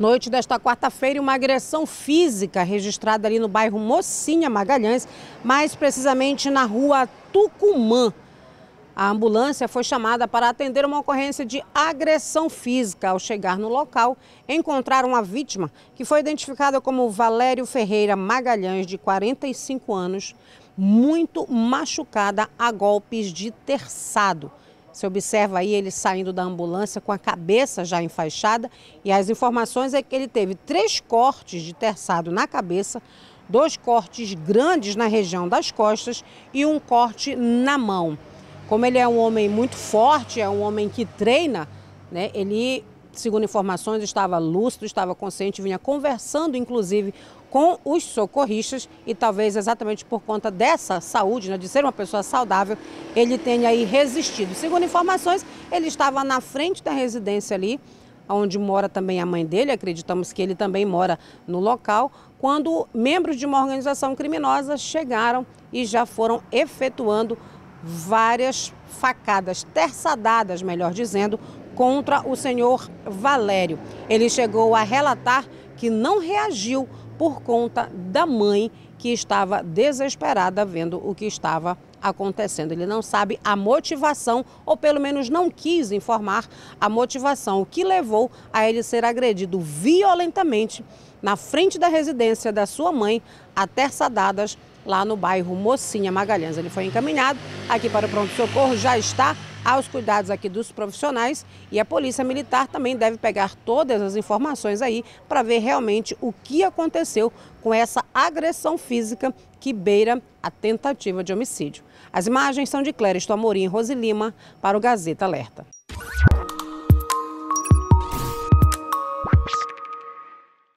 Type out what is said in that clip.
noite desta quarta-feira, uma agressão física registrada ali no bairro Mocinha Magalhães, mais precisamente na rua Tucumã. A ambulância foi chamada para atender uma ocorrência de agressão física. Ao chegar no local, encontraram a vítima, que foi identificada como Valério Ferreira Magalhães, de 45 anos, muito machucada a golpes de terçado. Você observa aí ele saindo da ambulância com a cabeça já enfaixada e as informações é que ele teve três cortes de terçado na cabeça, dois cortes grandes na região das costas e um corte na mão. Como ele é um homem muito forte, é um homem que treina, né? Ele, segundo informações, estava lúcido, estava consciente, vinha conversando inclusive com os socorristas e talvez exatamente por conta dessa saúde, né, de ser uma pessoa saudável, ele tenha aí resistido. Segundo informações, ele estava na frente da residência ali, onde mora também a mãe dele, acreditamos que ele também mora no local, quando membros de uma organização criminosa chegaram e já foram efetuando várias facadas, terçadadas, melhor dizendo, contra o senhor Valério. Ele chegou a relatar que não reagiu por conta da mãe que estava desesperada vendo o que estava acontecendo. Ele não sabe a motivação, ou pelo menos não quis informar a motivação, o que levou a ele ser agredido violentamente na frente da residência da sua mãe, a sadadas lá no bairro Mocinha Magalhães. Ele foi encaminhado aqui para o pronto-socorro, já está aos cuidados aqui dos profissionais e a Polícia Militar também deve pegar todas as informações aí para ver realmente o que aconteceu com essa agressão física que beira a tentativa de homicídio. As imagens são de Cléristo Amorim e Rosilima para o Gazeta Alerta.